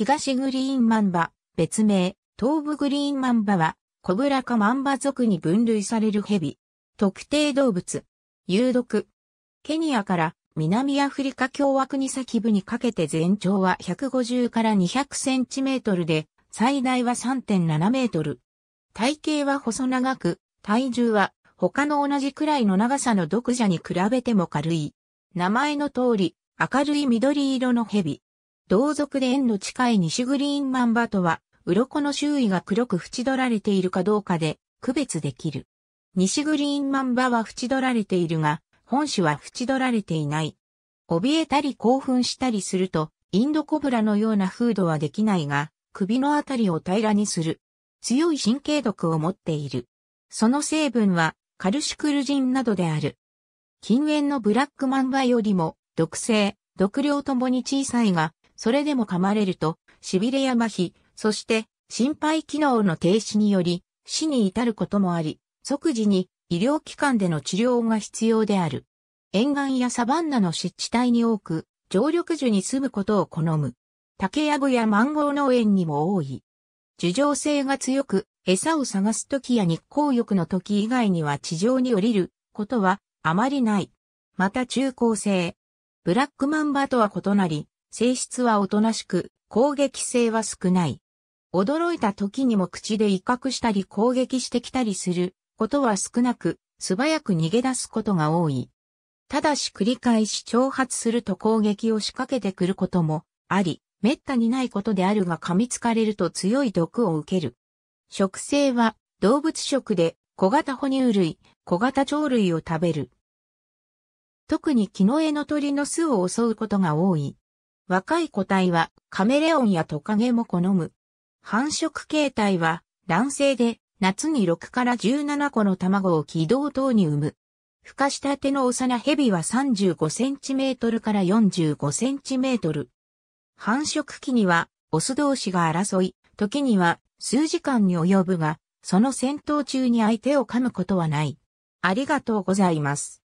東グリーンマンバ、別名、東部グリーンマンバは、コブラ科マンバ族に分類される蛇。特定動物。有毒。ケニアから南アフリカ共和国先部にかけて全長は150から200センチメートルで、最大は3.7メートル。体型は細長く、体重は他の同じくらいの長さの毒蛇に比べても軽い。名前の通り、明るい緑色の蛇。同族で縁の近い西グリーンマンバとは、鱗の周囲が黒く縁取られているかどうかで区別できる。西グリーンマンバは縁取られているが、本種は縁取られていない。怯えたり興奮したりすると、インドコブラのようなフードはできないが、首のあたりを平らにする。強い神経毒を持っている。その成分は、カルシクルジンなどである。近縁のブラックマンバよりも、毒性、毒量ともに小さいが、それでも噛まれると、痺れや麻痺、そして心肺機能の停止により、死に至ることもあり、即時に医療機関での治療が必要である。沿岸やサバンナの湿地帯に多く、常緑樹に住むことを好む。竹やぶやマンゴー農園にも多い。樹状性が強く、餌を探す時や日光浴の時以外には地上に降りることはあまりない。また中高生。ブラックマンバとは異なり、性質はおとなしく、攻撃性は少ない。驚いた時にも口で威嚇したり攻撃してきたりすることは少なく、素早く逃げ出すことが多い。ただし繰り返し挑発すると攻撃を仕掛けてくることもあり、滅多にないことであるが噛みつかれると強い毒を受ける。食性は動物食で小型哺乳類、小型鳥類を食べる。特に木の絵の鳥の巣を襲うことが多い。若い個体はカメレオンやトカゲも好む。繁殖形態は卵性で夏に6から17個の卵を気道等に産む。孵化したての幼蛇は35センチメートルから45センチメートル。繁殖期にはオス同士が争い、時には数時間に及ぶが、その戦闘中に相手を噛むことはない。ありがとうございます。